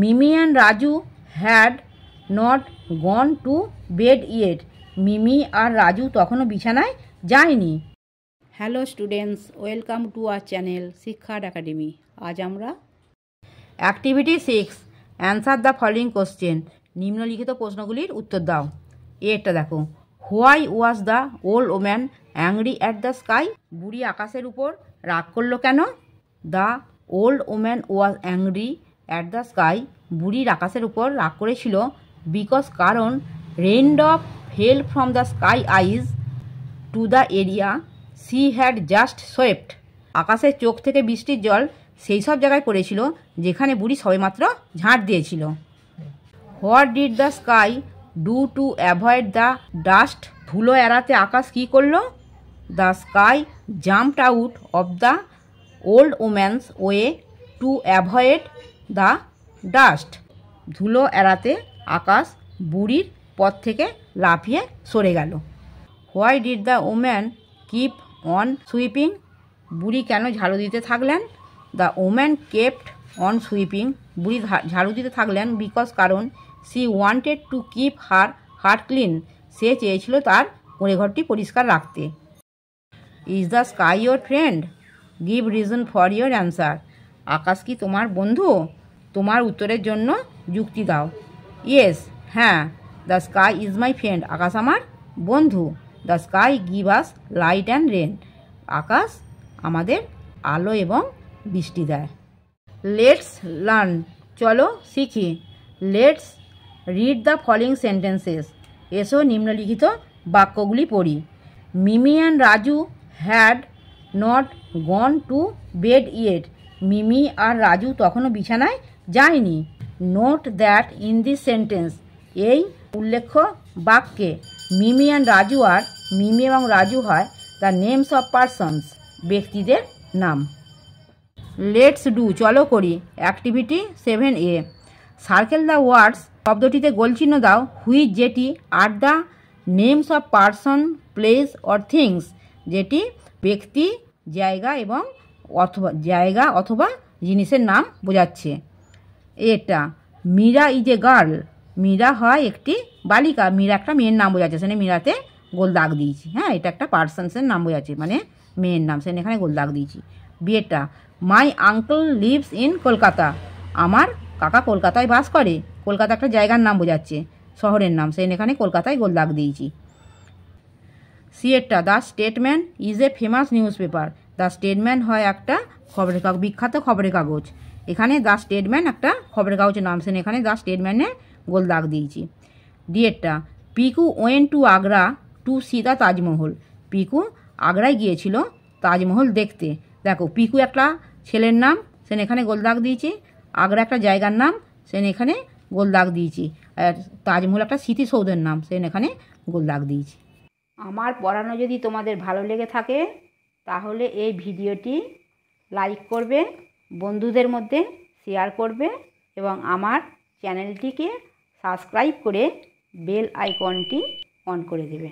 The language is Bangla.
Mimi and Raju had not gone to bed yet Mimi আর রাজু তখনও বিছানায় যায়নি hello students welcome to our channel শিক্ষার একাডেমি আজ আমরা activity six answer the following question নিম্নলিখিত প্রশ্নগুলির উত্তর দাও এটা দেখো why was the old woman angry at the sky বুড়ি আকাশের উপর রাগ করলো কেন the old woman was angry at the sky বুড়ির আকাশের উপর রাগ করেছিল বিকজ কারণ raindrop fell from the sky eyes to the area she had just swept আকাশের চোখ থেকে বৃষ্টির জল সেই সব জায়গায় পড়েছিল যেখানে বুড়ি সবেমাত্র ঝাঁট দিয়েছিল what did the sky do to avoid the dust ধুলো এড়াতে আকাশ কি করলো the sky jumped out of the old woman's way to avoid the dust ধুলো এড়াতে আকাশ বুড়ির পথ থেকে লাফিয়ে সরে গেল why did the woman keep on sweeping বুড়ি কেন ঝাড়ু দিতে থাকলেন the woman kept on sweeping বুড়ি ঝাড়ু দিতে থাকলেন বিকজ কারণ she wanted to keep her heart clean সে চেয়েছিল তার ঘরটি পরিষ্কার রাখতে is the sky your friend give reason for your answer আকাশ কি তোমার বন্ধু তোমার উত্তরের জন্য যুক্তি দাও ইয়েস হ্যাঁ the sky is my friend আকাশ আমার বন্ধু the sky give us light and rain আকাশ আমাদের আলো এবং বৃষ্টি দেয় লেটস লার্ন চলো শিখি let's read the following sentences এসো নিম্নলিখিত বাক্যগুলি পড়ি Mimi and Raju had not gone to bed yet Mimi আর রাজু তখনও বিছানায় যায়নি note that in this sentence এই উল্লেখ্য বাক্যে মিমি অ্যান্ড রাজু আর মিমি এবং রাজু হয় দ্য নেমস অফ পারসনস ব্যক্তিদের নাম লেটস ডু চলো করি activity seven a circle the words শব্দটিতে গোলচিহ্ন দাও হুইচ যেটি are the names of person place or things যেটি ব্যক্তি জায়গা এবং অথবা জায়গা অথবা জিনিসের নাম বোঝাচ্ছে এটা Meera is a girl Meera হয় একটি বালিকা মীরা একটা মেয়ের নাম বোঝাচ্ছে সেখানে মীরাতে গোল দাগ দিয়েছি হ্যাঁ এটা একটা পার্সনসের নাম বোঝাচ্ছে মানে মেয়ের নাম সেখানে এখানে গোল দাগ দিয়েছি বিয়েটা my uncle lives in Kolkata আমার কাকা কলকাতায় বাস করে কলকাতা একটা জায়গার নাম বোঝাচ্ছে শহরের নাম সেখানে এখানে কলকাতায় গোল দাগ দিয়েছি সিয়েটটা the Statesman is a famous newspaper the Statesman হয় একটা খবরের কাগজ বিখ্যাত খবরের কাগজ এখানে দ্য স্টেটম্যান একটা খবরের কাগজের নাম সেন এখানে দ্য স্টেটম্যানে গোল দাগ দিয়েছি ডিয়েটটা Piku went to Agra to see the Taj Mahal Piku আগ্রায় গিয়েছিল তাজমহল দেখতে দেখো পিকু একটা ছেলের নাম সেন এখানে গোল দাগ দিয়েছি আগ্রা একটা জায়গার নাম সেন এখানে গোল দাগ দিয়েছি আর তাজমহল একটা স্মৃতিসৌধের নাম সেন এখানে গোল দাগ দিয়েছি আমার পড়ানো যদি তোমাদের ভালো লেগে থাকে তাহলে এই ভিডিওটি লাইক করবে বন্ধুদের মধ্যে শেয়ার করবে এবং আমার চ্যানেলটিকে সাবস্ক্রাইব করে বেল আইকনটি অন করে দেবে